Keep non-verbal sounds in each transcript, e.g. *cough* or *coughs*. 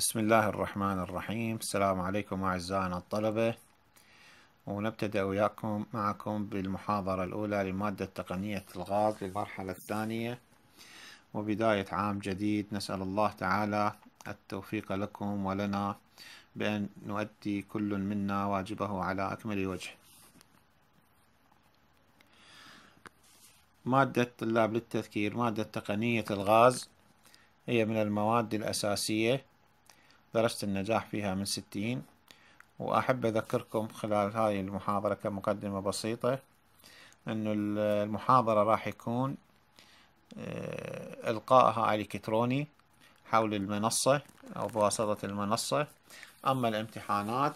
بسم الله الرحمن الرحيم السلام عليكم أعزائنا الطلبة ونبتدأ وياكم معكم بالمحاضرة الأولى لمادة تقنية الغاز للمرحلة الثانية وبداية عام جديد نسأل الله تعالى التوفيق لكم ولنا بأن نؤدي كل منا واجبه على أكمل وجه مادة طلاب للتذكير مادة تقنية الغاز هي من المواد الأساسية درجة النجاح فيها من ستين وأحب أذكركم خلال هاي المحاضرة كمقدمة بسيطة أنه المحاضرة راح يكون آه، إلقائها إلكتروني حول المنصة أو بواسطة المنصة أما الامتحانات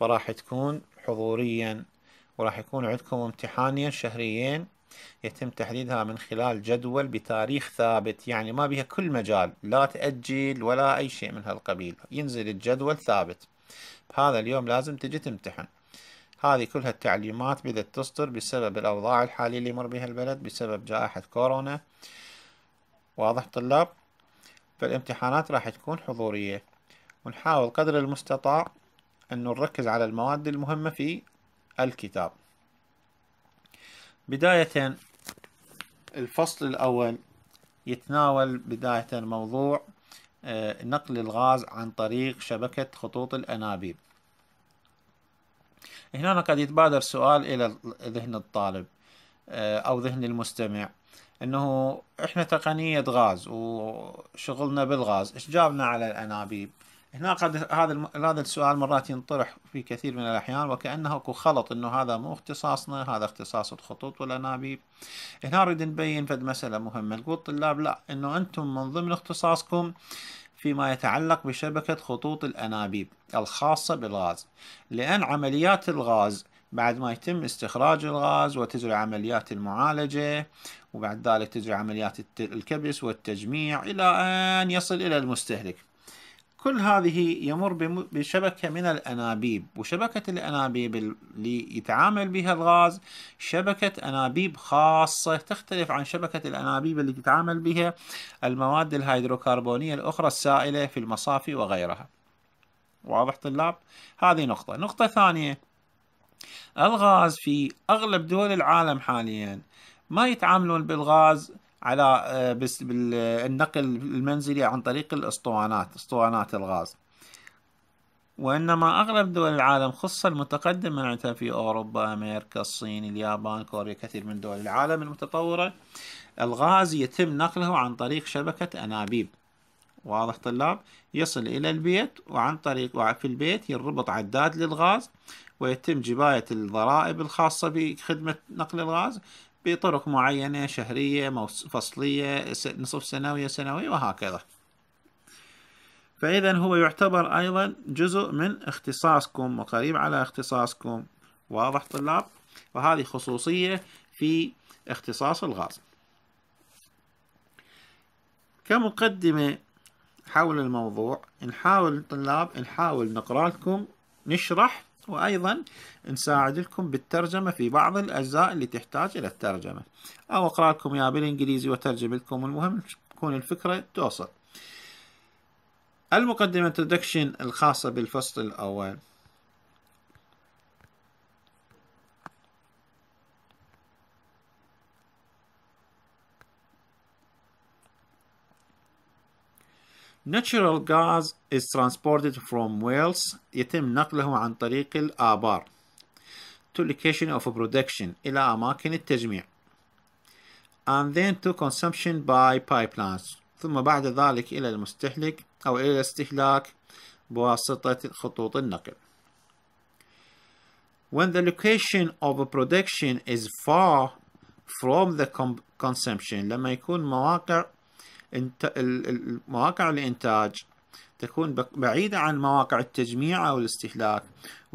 فراح تكون حضوريا وراح يكون عندكم امتحانين شهريين يتم تحديدها من خلال جدول بتاريخ ثابت يعني ما بها كل مجال لا تأجل ولا أي شيء من هالقبيل ينزل الجدول ثابت بهذا اليوم لازم تجي تمتحن هذه كلها التعليمات بدأت تصدر بسبب الأوضاع الحالية اللي يمر بها البلد بسبب جائحة كورونا واضح طلاب فالامتحانات راح تكون حضورية ونحاول قدر المستطاع أن نركز على المواد المهمة في الكتاب بداية الفصل الأول يتناول بداية موضوع آه، نقل الغاز عن طريق شبكة خطوط الأنابيب هنا قد يتبادر سؤال إلى ذهن الطالب آه، أو ذهن المستمع أنه إحنا تقنية غاز وشغلنا بالغاز إيش جابنا على الأنابيب هنا قد هذا هذا السؤال مرات ينطرح في كثير من الأحيان وكأنه اكو خلط إنه هذا مو اختصاصنا هذا اختصاص الخطوط والأنابيب هنا نريد نبين فد مسألة مهمة نقول الطلاب لا إنه أنتم من ضمن اختصاصكم فيما يتعلق بشبكة خطوط الأنابيب الخاصة بالغاز لأن عمليات الغاز بعد ما يتم استخراج الغاز وتجري عمليات المعالجة وبعد ذلك تجري عمليات الكبس والتجميع إلى أن يصل إلى المستهلك كل هذه يمر بشبكة من الأنابيب وشبكة الأنابيب اللي يتعامل بها الغاز شبكة أنابيب خاصة تختلف عن شبكة الأنابيب اللي تتعامل بها المواد الهيدروكربونية الأخرى السائلة في المصافي وغيرها واضح طلاب؟ هذه نقطة نقطة ثانية الغاز في أغلب دول العالم حاليا ما يتعاملون بالغاز على آه، بس بالنقل المنزلي عن طريق الاسطوانات اسطوانات الغاز وإنما أغلب دول العالم خصوصا المتقدمة معناتها يعني في أوروبا أمريكا الصين اليابان كوريا كثير من دول العالم المتطورة الغاز يتم نقله عن طريق شبكة أنابيب واضح طلاب يصل إلى البيت وعن طريق في البيت يربط عداد للغاز ويتم جباية الضرائب الخاصة بخدمة نقل الغاز بطرق معينة شهرية فصلية نصف سنوية سنوية وهكذا فإذا هو يعتبر أيضا جزء من اختصاصكم وقريب على اختصاصكم واضح طلاب وهذه خصوصية في اختصاص الغاز كمقدمة حول الموضوع نحاول طلاب نحاول نقرأ لكم نشرح وأيضا نساعد لكم بالترجمة في بعض الأجزاء اللي تحتاج إلى الترجمة أو أقرأ لكم يا بالإنجليزي وترجم لكم المهم تكون الفكرة توصل المقدمة الخاصة بالفصل الأول Natural gas is transported from wells يتم نقله عن طريق الآبار to location of production إلى أماكن التجميع and then to consumption by pipelines ثم بعد ذلك إلى المستهلك أو إلى الاستهلاك بواسطة خطوط النقل When the location of a production is far from the consumption لما يكون مواقع انت مواقع الانتاج تكون بعيدة عن مواقع التجميع أو الاستهلاك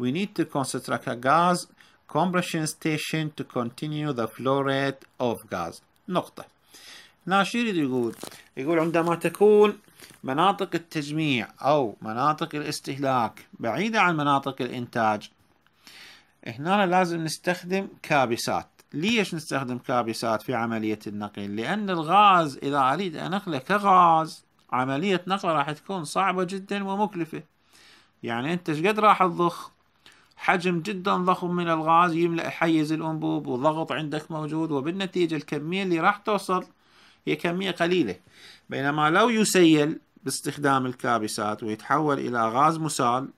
we need to construct a gas compression station to continue the flow rate of gas نقطة ناشير يقول يقول عندما تكون مناطق التجميع أو مناطق الاستهلاك بعيدة عن مناطق الإنتاج هنا لازم نستخدم كابسات ليش نستخدم كابسات في عملية النقل لأن الغاز إذا أريد أن أنقله كغاز عملية نقله راح تكون صعبة جدا ومكلفة يعني أنت شقد راح تضخ حجم جدا ضخم من الغاز يملأ حيز الأنبوب وضغط عندك موجود وبالنتيجة الكمية اللي راح توصل هي كمية قليلة بينما لو يسيل باستخدام الكابسات ويتحول إلى غاز مسال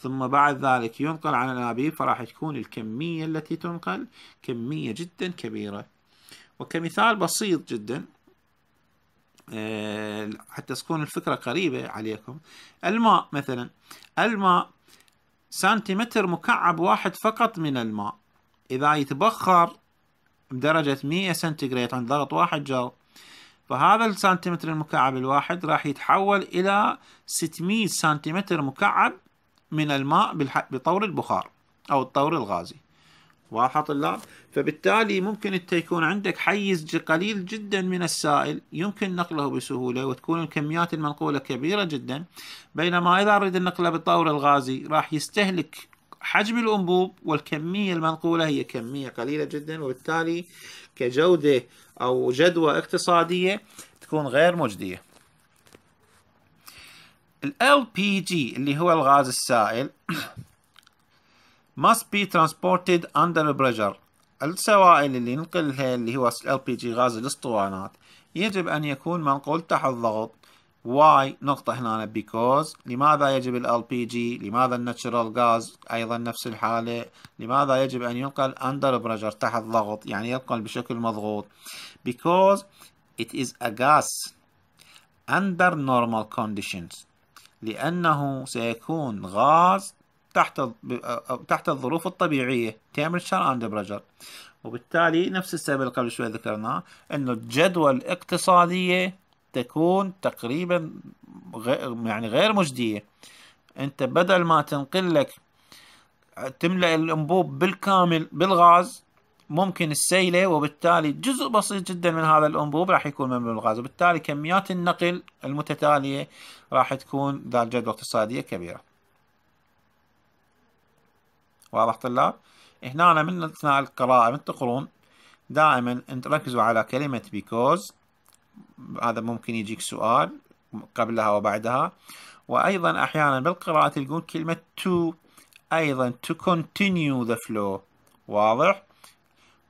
ثم بعد ذلك ينقل على الأنابيب فراح تكون الكمية التي تنقل كمية جدا كبيرة وكمثال بسيط جدا آه، حتى تكون الفكرة قريبة عليكم الماء مثلا الماء سنتيمتر مكعب واحد فقط من الماء إذا يتبخر بدرجة 100 سنتيغريد عند ضغط واحد جو فهذا السنتيمتر المكعب الواحد راح يتحول إلى 600 سنتيمتر مكعب من الماء بطور البخار أو الطور الغازي واضح طلاب فبالتالي ممكن انت يكون عندك حيز قليل جدا من السائل يمكن نقله بسهولة وتكون الكميات المنقولة كبيرة جدا بينما إذا أريد نقله بالطور الغازي راح يستهلك حجم الأنبوب والكمية المنقولة هي كمية قليلة جدا وبالتالي كجودة أو جدوى اقتصادية تكون غير مجدية ال LPG اللي هو الغاز السائل must be transported under pressure السوائل اللي ننقلها اللي هو LPG غاز الاسطوانات يجب أن يكون منقول تحت ضغط why نقطة هنا because لماذا يجب ال LPG لماذا الناتشرال غاز أيضا نفس الحالة لماذا يجب أن ينقل under pressure تحت ضغط يعني ينقل بشكل مضغوط because it is a gas under normal conditions لأنه سيكون غاز تحت تحت الظروف الطبيعية تيمبرشر أند بريشر وبالتالي نفس السبب اللي قبل شوي ذكرناه أنه الجدوى الاقتصادية تكون تقريبا غير يعني غير مجدية أنت بدل ما تنقل لك تملأ الأنبوب بالكامل بالغاز ممكن السيلة وبالتالي جزء بسيط جدا من هذا الأنبوب راح يكون مملوء بالغاز وبالتالي كميات النقل المتتالية راح تكون ذات جدوى اقتصادية كبيرة واضح طلاب هنا أنا من أثناء القراءة من تقرون دائما ركزوا على كلمة because هذا ممكن يجيك سؤال قبلها وبعدها وأيضا أحيانا بالقراءة تلقون كلمة to أيضا to continue the flow واضح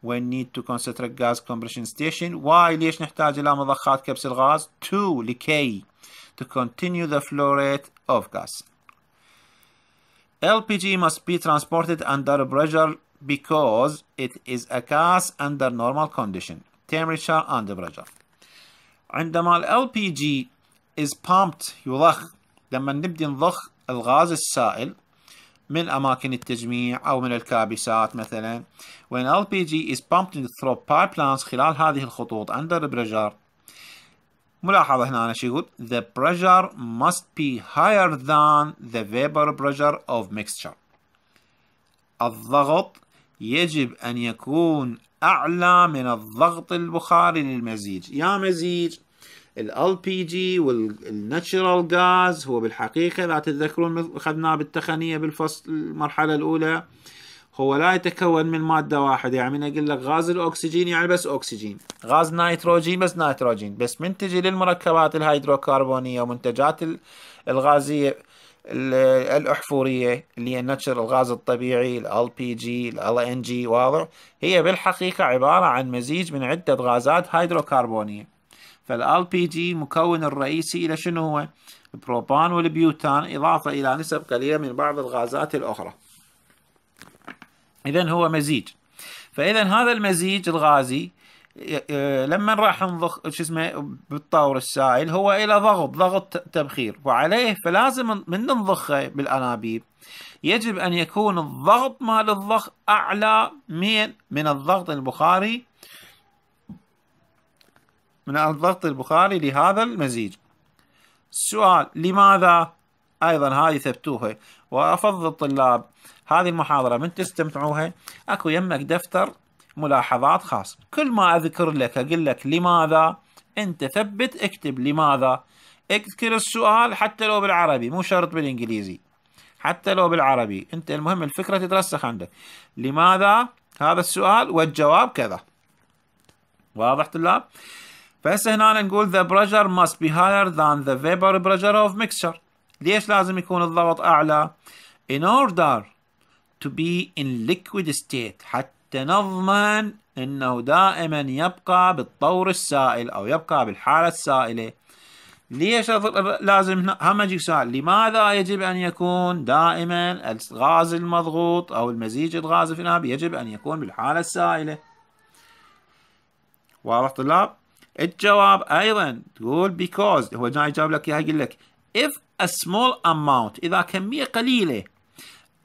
we need to concentrate gas compression station why ليش نحتاج إلى مضخات كبس الغاز to لكي to continue the flow rate of gas LPG must be transported under pressure because it is a gas under normal condition temperature and pressure عندما the LPG is pumped يضخ لما نبدي نضخ الغاز السائل من أماكن التجميع أو من الكابسات مثلا when LPG is pumped through pipelines خلال هذه الخطوط under pressure ملاحظة هنا أنا شو يقول the pressure must be higher than the vapor pressure of mixture الضغط يجب أن يكون أعلى من الضغط البخاري للمزيج يا مزيج الال بي جي والناتشرال غاز هو بالحقيقه لا تتذكرون اخذناه بالتقنيه بالفصل المرحله الاولى هو لا يتكون من ماده واحده يعني من اقول لك غاز الاكسجين يعني بس اكسجين غاز نيتروجين بس نيتروجين بس من تجي للمركبات الهيدروكربونيه ومنتجات الغازيه الاحفوريه اللي هي نشر الغاز الطبيعي ال بي جي ال ان جي واضح هي بالحقيقه عباره عن مزيج من عده غازات هيدروكربونيه فالال بي جي مكون الرئيسي إلى شنو هو؟ البروبان والبيوتان إضافة إلى نسب قليلة من بعض الغازات الأخرى إذا هو مزيج فإذا هذا المزيج الغازي لما راح نضخ شو اسمه بالطور السائل هو الى ضغط ضغط تبخير وعليه فلازم من نضخه بالانابيب يجب ان يكون الضغط مال الضخ اعلى من من الضغط البخاري من الضغط البخاري لهذا المزيج السؤال لماذا ايضا هذه ثبتوها وافضل الطلاب هذه المحاضره من تستمتعوها اكو يمك دفتر ملاحظات خاص كل ما اذكر لك اقول لك لماذا انت ثبت اكتب لماذا اذكر السؤال حتى لو بالعربي مو شرط بالانجليزي حتى لو بالعربي انت المهم الفكره تترسخ عندك لماذا هذا السؤال والجواب كذا واضح طلاب فهسه هنا نقول the pressure must be higher than the vapor pressure of mixture ليش لازم يكون الضغط أعلى in order to be in liquid state حتى نضمن أنه دائما يبقى بالطور السائل أو يبقى بالحالة السائلة ليش لازم هم يجيك سؤال لماذا يجب أن يكون دائما الغاز المضغوط أو المزيج الغازي في الآب يجب أن يكون بالحالة السائلة واضح طلاب الجواب أيضا تقول because هو جاي جاب لك إياها يقول لك if a small amount إذا كمية قليلة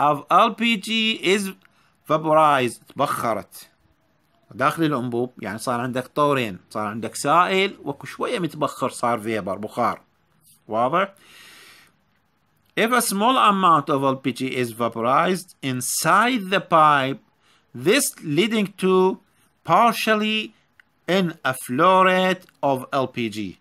of LPG is vaporized تبخرت داخل الأنبوب يعني صار عندك طورين صار عندك سائل وكو شوية متبخر صار فيبر بخار واضح؟ If a small amount of LPG is vaporized inside the pipe, this leading to partially in a flow rate of LPG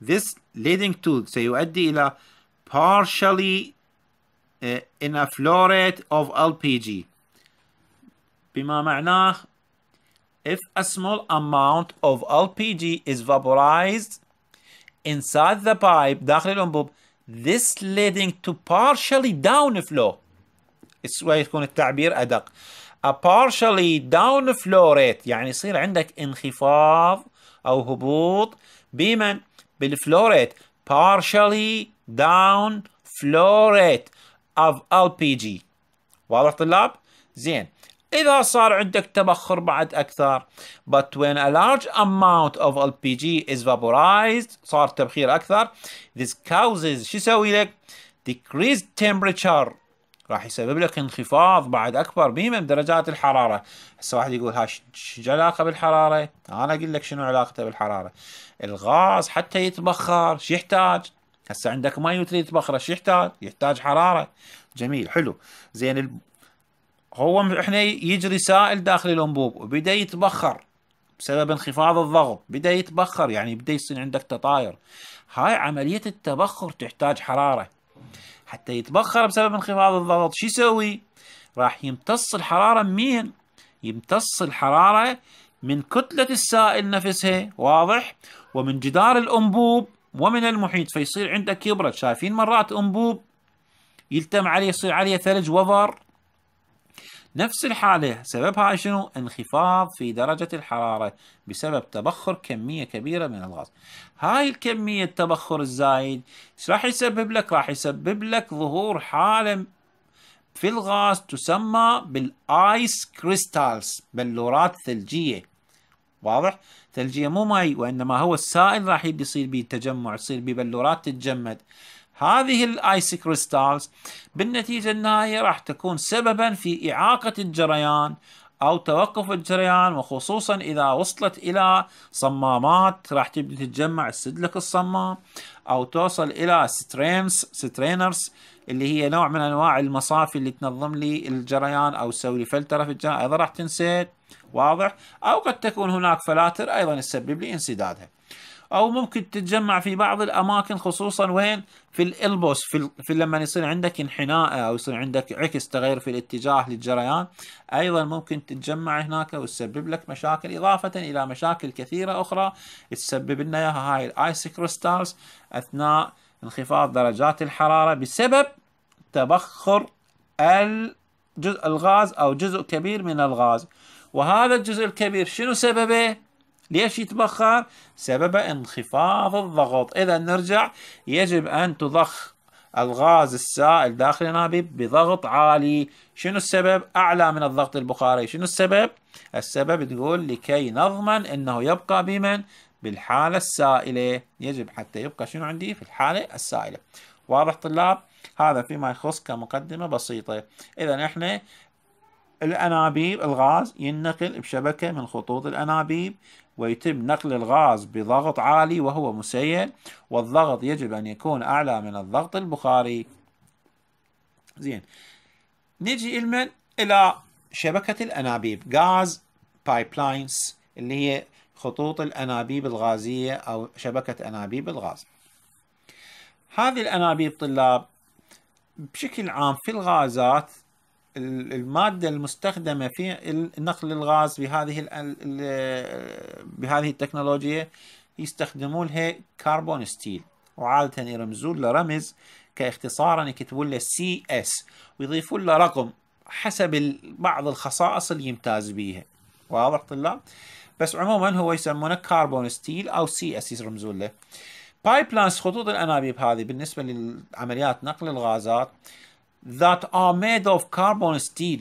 This leading to add إلى partially uh, in a flow rate of LPG if a small amount of LPG is vaporized inside the pipe داخل الأنبوب this leading to partially downflow يكون التعبير أدق a partially down flow rate يعني يصير عندك انخفاض أو هبوط بمن بالflow rate partially down flow rate of LPG واضح طلاب؟ زين إذا صار عندك تبخر بعد أكثر but when a large amount of LPG is vaporized صار تبخير أكثر this causes شو يسوي لك؟ decreased temperature راح يسبب لك انخفاض بعد اكبر بيمه درجات الحراره هسه واحد يقول ها شو علاقه بالحراره انا اقول لك شنو علاقته بالحراره الغاز حتى يتبخر شو يحتاج هسه عندك ماي وتريد تبخره شو يحتاج يحتاج حراره جميل حلو زين ال... هو احنا يجري سائل داخل الانبوب وبدا يتبخر بسبب انخفاض الضغط بدا يتبخر يعني بدا يصير عندك تطاير هاي عمليه التبخر تحتاج حراره حتى يتبخر بسبب انخفاض الضغط شو يسوي؟ راح يمتص الحرارة منين؟ يمتص الحرارة من كتلة السائل نفسها واضح؟ ومن جدار الأنبوب ومن المحيط فيصير عندك يبرد شايفين مرات أنبوب يلتم عليه يصير عليه ثلج وبر نفس الحالة سببها شنو؟ انخفاض في درجة الحرارة بسبب تبخر كمية كبيرة من الغاز هاي الكمية التبخر الزايد راح يسبب لك؟ راح يسبب لك ظهور حالة في الغاز تسمى بالايس كريستالز بلورات ثلجية واضح؟ ثلجية مو مي وإنما هو السائل راح يصير به تجمع يصير به بلورات تتجمد هذه الايس كريستالز بالنتيجة النهائية راح تكون سببا في إعاقة الجريان أو توقف الجريان وخصوصا إذا وصلت إلى صمامات راح تبدأ تتجمع السدلك الصمام أو توصل إلى سترينز سترينرز اللي هي نوع من أنواع المصافي اللي تنظم لي الجريان أو تسوي لي فلترة في الجريان أيضا راح تنسد واضح أو قد تكون هناك فلاتر أيضا تسبب لي انسدادها او ممكن تتجمع في بعض الاماكن خصوصا وين في الالبوس في, في لما يصير عندك انحناء او يصير عندك عكس تغير في الاتجاه للجريان ايضا ممكن تتجمع هناك وتسبب لك مشاكل اضافه الى مشاكل كثيره اخرى تسبب لنا اياها هاي الايس كريستالز اثناء انخفاض درجات الحراره بسبب تبخر الجزء الغاز او جزء كبير من الغاز وهذا الجزء الكبير شنو سببه ليش يتبخر؟ سبب انخفاض الضغط إذا نرجع يجب أن تضخ الغاز السائل داخل الأنابيب بضغط عالي شنو السبب؟ أعلى من الضغط البخاري شنو السبب؟ السبب تقول لكي نضمن أنه يبقى بمن؟ بالحالة السائلة يجب حتى يبقى شنو عندي؟ في الحالة السائلة واضح طلاب؟ هذا فيما يخص كمقدمة بسيطة إذا إحنا الأنابيب الغاز ينقل بشبكة من خطوط الأنابيب ويتم نقل الغاز بضغط عالي وهو مسيل والضغط يجب أن يكون أعلى من الضغط البخاري زين نجي المن إلى شبكة الأنابيب غاز بايبلاينز اللي هي خطوط الأنابيب الغازية أو شبكة أنابيب الغاز هذه الأنابيب طلاب بشكل عام في الغازات المادة المستخدمة في نقل الغاز بهذه بهذه التكنولوجيا يستخدمون لها كربون ستيل وعادة يرمزون له رمز كاختصارا يكتبون له سي اس ويضيفون له رقم حسب بعض الخصائص اللي يمتاز بيها واضح طلاب بس عموما هو يسمونه كربون ستيل او سي اس يرمزون له بايب لاينز خطوط الانابيب هذه بالنسبه لعمليات نقل الغازات that are made of carbon steel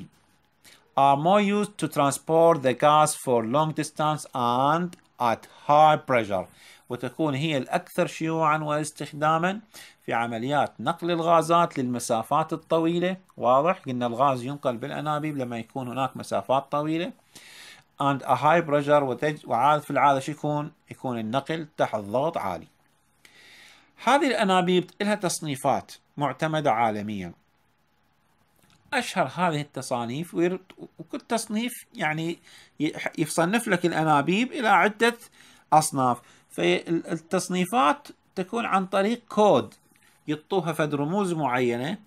are more used to transport the gas for long distance and at high pressure وتكون هي الأكثر شيوعا واستخداما في عمليات نقل الغازات للمسافات الطويلة واضح قلنا الغاز ينقل بالأنابيب لما يكون هناك مسافات طويلة and a high pressure وتج... وعاد في العادة شو يكون يكون النقل تحت ضغط عالي هذه الأنابيب لها تصنيفات معتمدة عالميا اشهر هذه التصانيف وكل تصنيف يعني يصنف لك الانابيب الى عده اصناف فالتصنيفات تكون عن طريق كود يطوها فد رموز معينه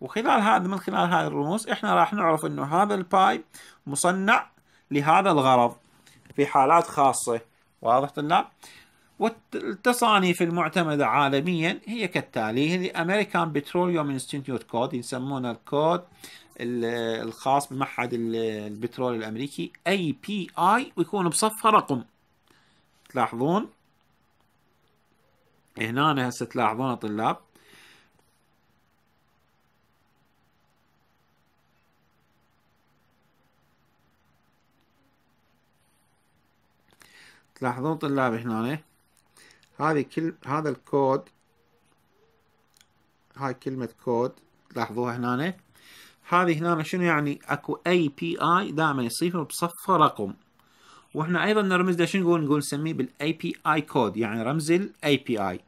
وخلال هذا من خلال هذه الرموز احنا راح نعرف انه هذا الباي مصنع لهذا الغرض في حالات خاصه واضح طلاب والتصانيف المعتمدة عالميا هي كالتالي هي الأمريكان بتروليوم انستيتيوت كود يسمونه الكود الخاص بمعهد البترول الأمريكي اي بي اي ويكون بصفه رقم تلاحظون هنا هسه تلاحظون طلاب تلاحظون طلاب هنا هذه كل هذا الكود هاي كلمة كود لاحظوها هنا هذه هنا شنو يعني اكو اي بي اي دائما يصيفه بصفة رقم واحنا ايضا نرمز له شنو نقول نقول نسميه بالاي بي اي كود يعني رمز الاي بي اي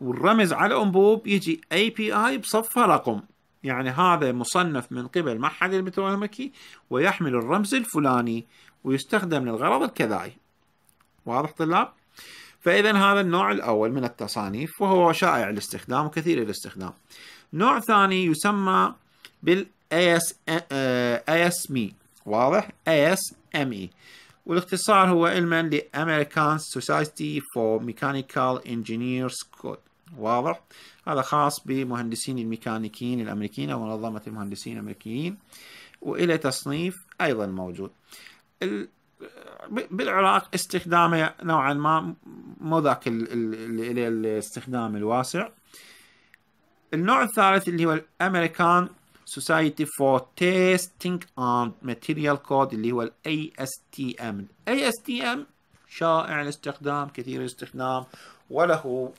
والرمز على انبوب يجي اي بي اي بصفة رقم يعني هذا مصنف من قبل معهد البترول المكي ويحمل الرمز الفلاني ويستخدم للغرض الكذائي واضح طلاب فإذا هذا النوع الأول من التصانيف وهو شائع الاستخدام وكثير الاستخدام نوع ثاني يسمى بال ASME واضح ASME والاختصار هو علما لامريكان سوسايتي فور ميكانيكال انجينيرز كود واضح هذا خاص بمهندسين الميكانيكيين الأمريكيين أو منظمة المهندسين الأمريكيين وإلى تصنيف أيضا موجود بالعراق استخدامه نوعا ما مو ذاك اللي الاستخدام الواسع النوع الثالث اللي هو الامريكان سوسايتي فور تيستينج اند ماتيريال كود اللي هو الاي اس تي ام الاي اس تي ام شائع الاستخدام كثير الاستخدام وله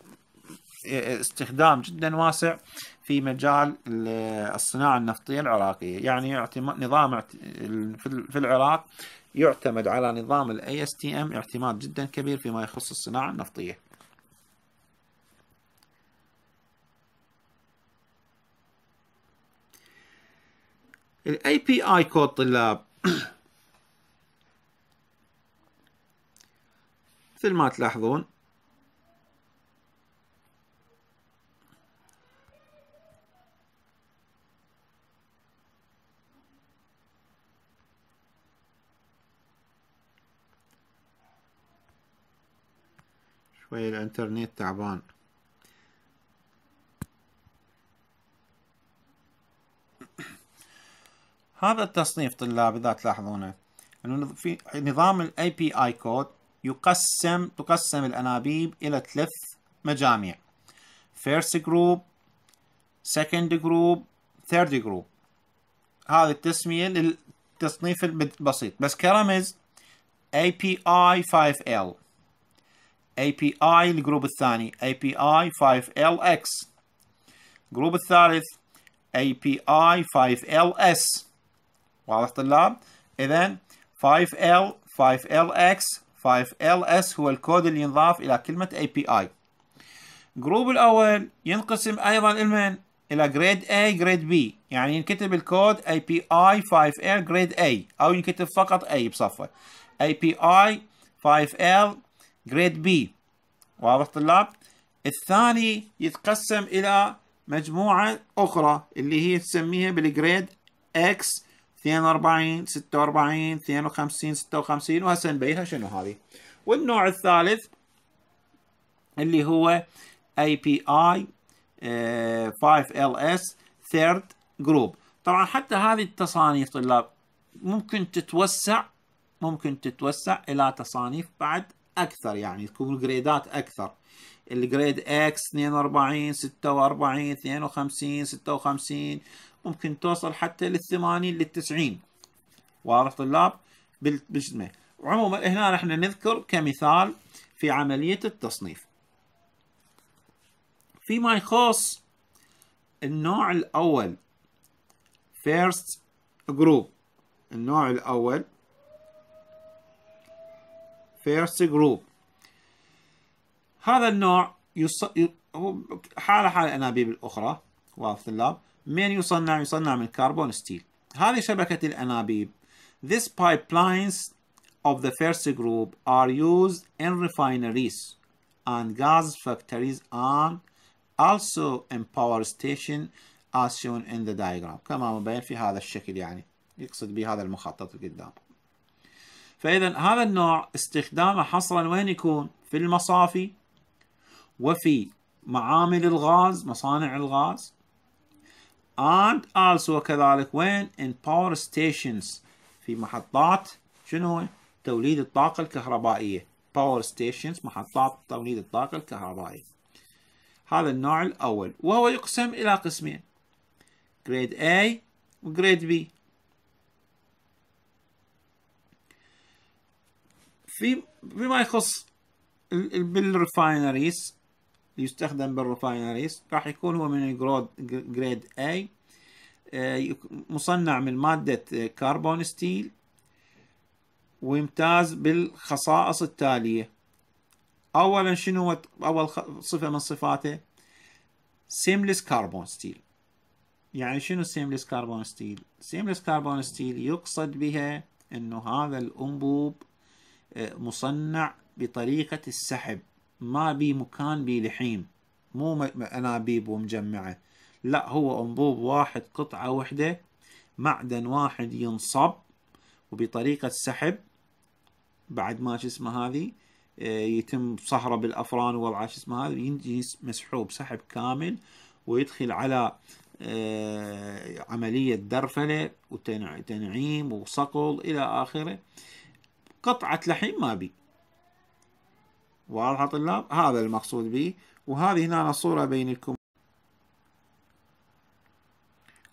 استخدام جدا واسع في مجال الصناعة النفطية العراقية يعني نظام في العراق يعتمد على نظام الـ ASTM اعتماد جدا كبير فيما يخص الصناعة النفطية الـ API كود طلاب *coughs* مثل ما تلاحظون شوية الانترنت تعبان هذا التصنيف طلاب إذا تلاحظونه أنه في نظام بي API code يقسم تقسم الأنابيب إلى ثلاث مجاميع first group second group third group هذه التسمية للتصنيف البسيط بس كرمز API 5L API الجروب الثاني API 5LX الجروب الثالث API 5LS واضح طلاب؟ إذا 5L 5LX 5LS هو الكود اللي ينضاف إلى كلمة API الجروب الأول ينقسم أيضا المن إلى grade A grade B يعني ينكتب الكود API 5L grade A أو ينكتب فقط A بصفة API 5L جريد بي واضح طلاب الثاني يتقسم إلى مجموعة أخرى اللي هي تسميها بالجريد اكس 42 46 52 56 وهسه نبينها شنو هذه والنوع الثالث اللي هو API 5LS آه، Third Group طبعا حتى هذه التصانيف طلاب ممكن تتوسع ممكن تتوسع إلى تصانيف بعد اكثر يعني تكون جريدات اكثر الجريد اكس 42 46 52 56 ممكن توصل حتى لل 80 لل 90 واضح طلاب بالجمع عموما هنا نحن نذكر كمثال في عملية التصنيف فيما يخص النوع الأول first group النوع الأول first group هذا النوع يص... حالة حال الأنابيب الأخرى واضح طلاب من يصنع يصنع من كربون ستيل هذه شبكة الأنابيب These pipelines of the first group are used in refineries and gas factories and also in power station as shown in the diagram كما مبين في هذا الشكل يعني يقصد بهذا المخطط قدام فإذا هذا النوع استخدامه حصرا وين يكون؟ في المصافي وفي معامل الغاز مصانع الغاز and also كذلك وين in power stations في محطات شنو توليد الطاقة الكهربائية power stations محطات توليد الطاقة الكهربائية هذا النوع الأول وهو يقسم إلى قسمين grade A و grade B في بما يخص بالريفاينريز يستخدم بالريفاينريز راح يكون هو من الجرود جريد A آه، مصنع من مادة كربون ستيل ويمتاز بالخصائص التالية أولا شنو أول صفة من صفاته سيملس كربون ستيل يعني شنو سيملس كربون ستيل سيملس كربون ستيل يقصد بها أنه هذا الأنبوب مصنع بطريقة السحب ما بي مكان بي لحيم مو أنابيب ومجمعة لا هو أنبوب واحد قطعة وحدة معدن واحد ينصب وبطريقة سحب بعد ما شو اسمه هذه آه، يتم صهره بالافران ووضعه شو اسمه هذا ينجي مسحوب سحب كامل ويدخل على آه، عمليه درفله وتنعيم وصقل الى اخره قطعة لحم ما بي واضحة طلاب هذا المقصود به وهذه هنا الصورة بينكم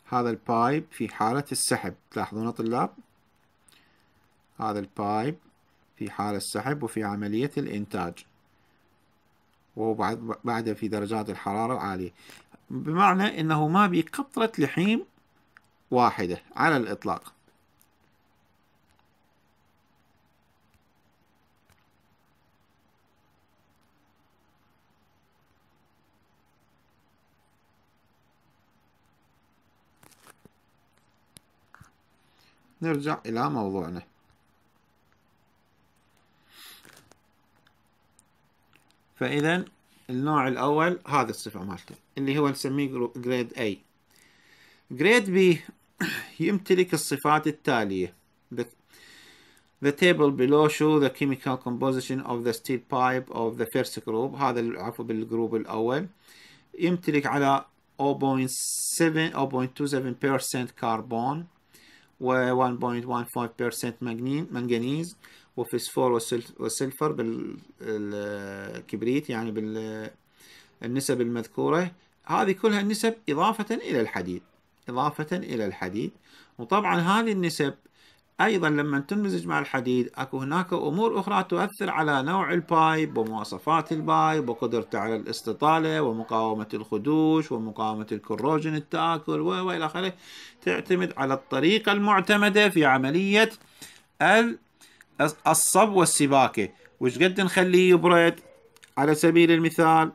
هذا البايب في حالة السحب تلاحظون طلاب هذا البايب في حالة السحب وفي عملية الإنتاج وبعد بعد في درجات الحرارة العالية بمعنى أنه ما بي قطرة لحيم واحدة على الإطلاق نرجع إلى موضوعنا فإذا النوع الأول هذا الصفة مالته اللي هو نسميه جريد A جريد B يمتلك الصفات التالية The table below show the chemical composition of the steel pipe of the first group هذا العفو بالجروب الأول يمتلك على 0.7 0.27% كربون و 1.15% منجنيز وفسفور وسلفر بالكبريت يعني بالنسب المذكورة هذه كلها النسب إضافة إلى الحديد إضافة إلى الحديد وطبعا هذه النسب أيضا لما تنمزج مع الحديد أكو هناك أمور أخرى تؤثر على نوع البايب ومواصفات البايب وقدرته على الاستطالة ومقاومة الخدوش ومقاومة الكروجن التآكل وإلى آخره تعتمد على الطريقة المعتمدة في عملية الصب والسباكة وش قد نخليه يبرد على سبيل المثال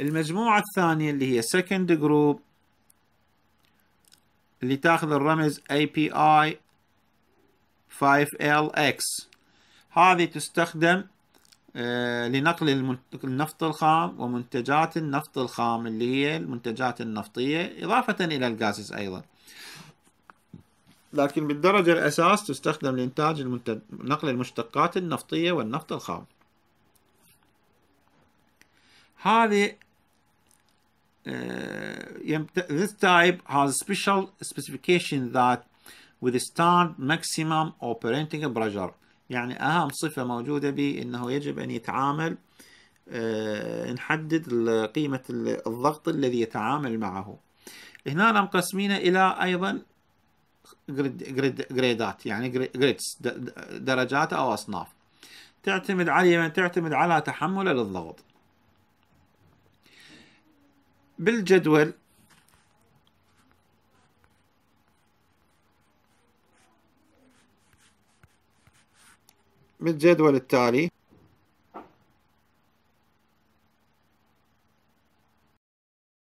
المجموعة الثانية اللي هي سكند جروب اللي تاخذ الرمز API 5LX هذه تستخدم آه، لنقل النفط الخام ومنتجات النفط الخام اللي هي المنتجات النفطية إضافة إلى الغازز أيضا لكن بالدرجة الأساس تستخدم لإنتاج المنتج... نقل المشتقات النفطية والنفط الخام هذه آه، this type has special specification that withstand maximum operating pressure يعني أهم صفة موجودة به إنه يجب أن يتعامل أه نحدد قيمة الضغط الذي يتعامل معه هنا مقسمينه إلى أيضا جريدات يعني جريدز درجات أو أصناف تعتمد على تعتمد على تحمله للضغط بالجدول بالجدول التالي